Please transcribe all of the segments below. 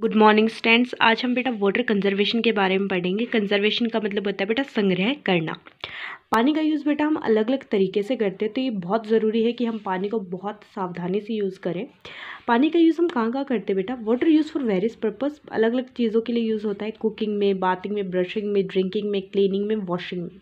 good morning stands आज हम बेटा वाटर कंजर्वेशन के बारे में पढ़ेंगे कंजर्वेशन का मतलब होता है बेटा संग्रह करना पानी का यूज़ बेटा हम अलग अलग तरीके से करते हैं तो ये बहुत ज़रूरी है कि हम पानी को बहुत सावधानी से यूज़ करें पानी का यूज़ हम कहाँ कहाँ करते हैं बेटा water use for various purpose अलग अलग चीज़ों के लिए यूज़ होता है कुकिंग में बाथिंग में ब्रशिंग में ड्रिंकिंग में क्लिनिंग में वॉशिंग में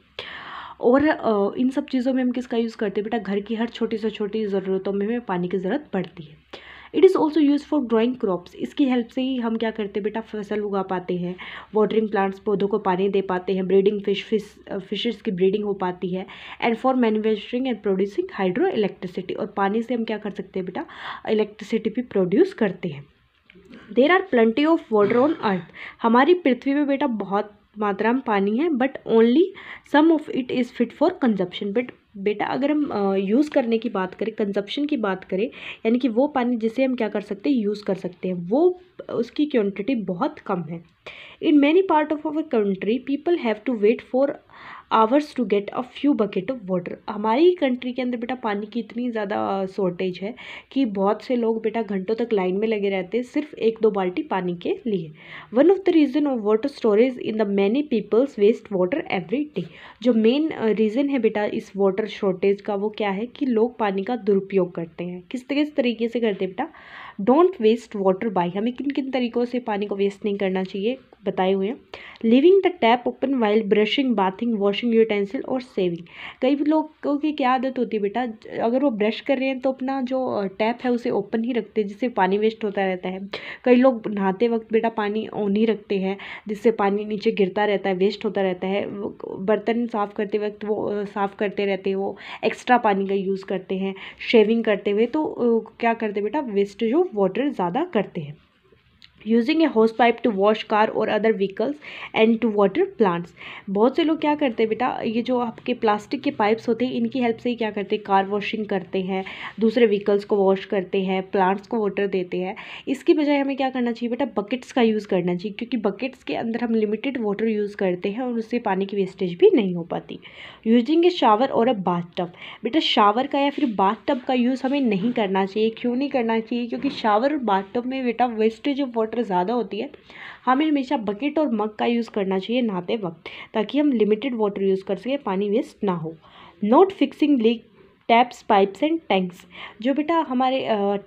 और इन सब चीज़ों में हम किसका यूज़ करते हैं बेटा घर की हर छोटी से छोटी ज़रूरतों में हमें पानी की ज़रूरत पड़ती है it is also use for growing crops इसकी हेल्प से ही हम क्या करते हैं बेटा फसल उगा पाते हैं वाटरिंग प्लांट्स पौधों को पानी दे पाते हैं ब्रीडिंग फिश फिश फिशेज की ब्रीडिंग हो पाती है and for manufacturing and producing hydro electricity और पानी से हम क्या कर सकते हैं बेटा इलेक्ट्रिसिटी भी प्रोड्यूस करते हैं there are plenty of water on earth हमारी पृथ्वी में बेटा बहुत मात्रा में पानी है but only some of it is fit for consumption but बेटा अगर हम यूज़ करने की बात करें कंजप्शन की बात करें यानी कि वो पानी जिसे हम क्या कर सकते हैं यूज़ कर सकते हैं वो उसकी क्वांटिटी बहुत कम है in many part of our country people have to wait for hours to get a few bucket of water हमारी कंट्री के अंदर बेटा पानी की इतनी ज़्यादा शॉर्टेज है कि बहुत से लोग बेटा घंटों तक लाइन में लगे रहते हैं सिर्फ एक दो बाल्टी पानी के लिए one of the reason of water storage in the many peoples waste water every day जो मेन रीज़न है बेटा इस वाटर शॉर्टेज का वो क्या है कि लोग पानी का दुरुपयोग करते हैं किस तरह किस तरीके से करते हैं बेटा डोंट वेस्ट वाटर बाई हमें किन किन तरीक़ों से पानी को वेस्ट नहीं करना चाहिए बताए हुए हैं leaving the tap open while brushing bathing wash washing utensil और सेविंग कई लोगों की क्या आदत होती है बेटा अगर वो ब्रश कर रहे हैं तो अपना जो टैप है उसे ओपन ही रखते हैं जिससे पानी वेस्ट होता रहता है कई लोग नहाते वक्त बेटा पानी ऑन ही रखते हैं जिससे पानी नीचे गिरता रहता है वेस्ट होता रहता है बर्तन साफ़ करते वक्त वो साफ़ करते रहते हैं वो एक्स्ट्रा पानी का यूज़ करते हैं शेविंग करते हुए तो क्या करते बेटा वेस्ट जो वाटर ज़्यादा करते हैं using a hose pipe to wash car और other vehicles and to water plants बहुत से लोग क्या करते हैं बेटा ये जो आपके प्लास्टिक के पाइप्स होते हैं इनकी हेल्प से ही क्या करते हैं कार वॉशिंग करते हैं दूसरे व्हीकल्स को वॉश करते हैं प्लांट्स को वाटर देते हैं इसकी बजाय हमें क्या करना चाहिए बेटा बकेट्स का यूज़ करना चाहिए क्योंकि बकेट्स के अंदर हम लिमिटेड वाटर यूज़ करते हैं और उससे पानी की वेस्टेज भी नहीं हो पाती यूजिंग ए शावर और अ बाथ टब बेटा शावर का या फिर बाथ टब का यूज़ हमें नहीं करना चाहिए क्यों नहीं करना चाहिए क्योंकि शावर और बाथ टब में बेटा वेस्टेज ऑफ वाटर वाटर ज़्यादा होती है हमें हमेशा बकेट और मग का यूज़ करना चाहिए नहाते वक्त ताकि हम लिमिटेड वाटर यूज़ कर सकें पानी वेस्ट ना हो not fixing leak taps pipes and tanks जो बेटा हमारे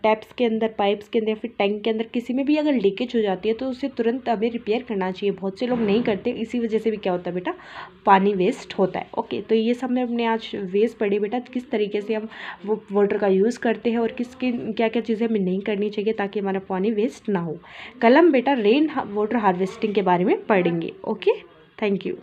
टैप्स के अंदर पाइप्स के अंदर फिर टैंक के अंदर किसी में भी अगर लीकेज हो जाती है तो उसे तुरंत हमें रिपेयर करना चाहिए बहुत से लोग नहीं करते इसी वजह से भी क्या होता है बेटा पानी वेस्ट होता है ओके तो ये सब मैं अपने आज वेस्ट पड़ी बेटा किस तरीके से हम वो वाटर का यूज़ करते हैं और किस क्या क्या चीज़ें हमें नहीं करनी चाहिए ताकि हमारा पानी वेस्ट ना हो कल हम बेटा रेन वाटर हार्वेस्टिंग के बारे में पढ़ेंगे ओके थैंक यू